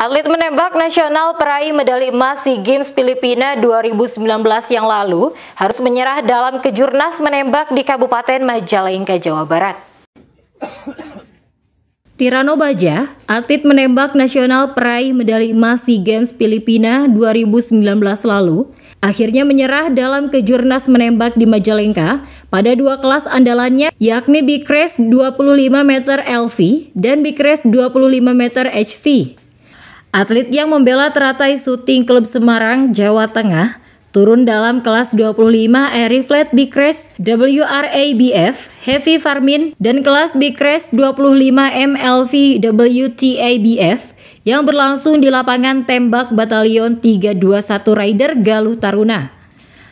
Atlet menembak nasional peraih medali emas SEA Games Filipina 2019 yang lalu harus menyerah dalam kejurnas menembak di Kabupaten Majalengka, Jawa Barat. Tirano Baja, atlet menembak nasional peraih medali emas SEA Games Filipina 2019 lalu, akhirnya menyerah dalam kejurnas menembak di Majalengka pada dua kelas andalannya yakni Bikres 25 meter LV dan Bikres 25 meter HV. Atlet yang membela teratai syuting klub Semarang, Jawa Tengah, turun dalam kelas 25 Big Bikres WRABF Heavy Farmin dan kelas Big Bikres 25 MLV WTABF yang berlangsung di lapangan tembak Batalion 321 Rider Galuh Taruna.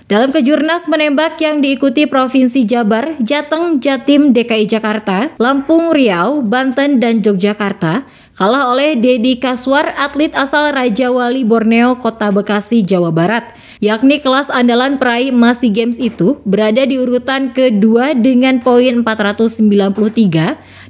Dalam kejurnas menembak yang diikuti Provinsi Jabar, Jateng, Jatim, DKI Jakarta, Lampung, Riau, Banten, dan Yogyakarta, kalah oleh Dedi Kaswar, atlet asal Raja Wali Borneo, Kota Bekasi, Jawa Barat. Yakni kelas andalan peraih Masih Games itu berada di urutan kedua dengan poin 493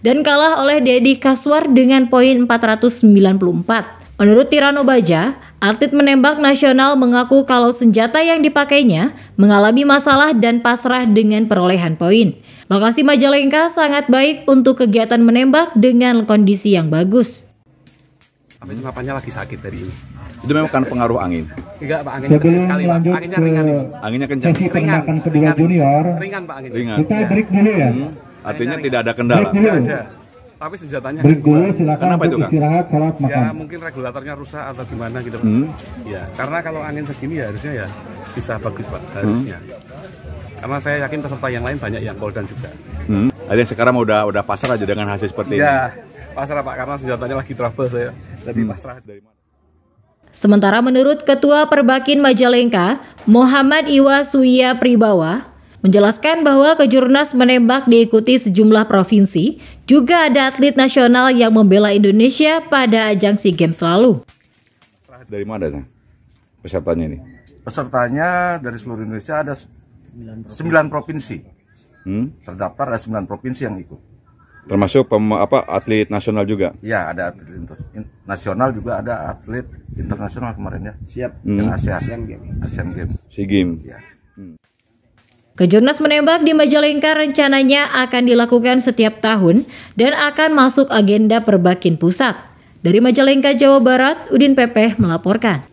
dan kalah oleh Dedi Kaswar dengan poin 494. Menurut Tirano Baja, atlet menembak nasional mengaku kalau senjata yang dipakainya mengalami masalah dan pasrah dengan perolehan poin. Lokasi Majalengka sangat baik untuk kegiatan menembak dengan kondisi yang bagus. Tapi papanya lagi sakit tadi ini. Itu memang kan pengaruh angin. Enggak, Pak, anginnya kencang sekali, Pak. Anginnya ringan. Anginnya kencang. Ringan. Kedua ringan. junior. Ringan, Pak, anginnya. Ringan. Kita break dulu ya. Hmm, artinya ringan, tidak ada kendala. Break dulu. Tidak ada tapi senjatanya berikutnya silakan kenapa itu istirahat sholat ya, makan ya mungkin regulatornya rusak atau gimana gitu hmm. ya karena kalau angin segini ya harusnya ya bisa bagus pak hmm. harusnya hmm. karena saya yakin peserta yang lain banyak yang koldan juga hmm. ada sekarang udah udah pasar aja dengan hasil seperti ya, ini ya pasrah pak karena senjatanya lagi trouble saya jadi hmm. pasrah dari mana Sementara menurut Ketua Perbakin Majalengka, Muhammad Iwa Suya Pribawa, menjelaskan bahwa kejurnas menembak diikuti sejumlah provinsi, juga ada atlet nasional yang membela Indonesia pada ajang SEA Games lalu. Dari mana nah? pesertanya ini? Pesertanya dari seluruh Indonesia ada 9 provinsi. Hmm? Terdaftar ada 9 provinsi yang ikut. Termasuk pem, apa atlet nasional juga? Ya, ada atlet nasional juga ada atlet internasional kemarin ya. Siap. Hmm. Yang Asia, Asian Games. Asian Games. SEA Games. Ya. Hmm. Kejurnas menembak di Majalengka rencananya akan dilakukan setiap tahun dan akan masuk agenda perbakin pusat. Dari Majalengka, Jawa Barat, Udin Pepeh melaporkan.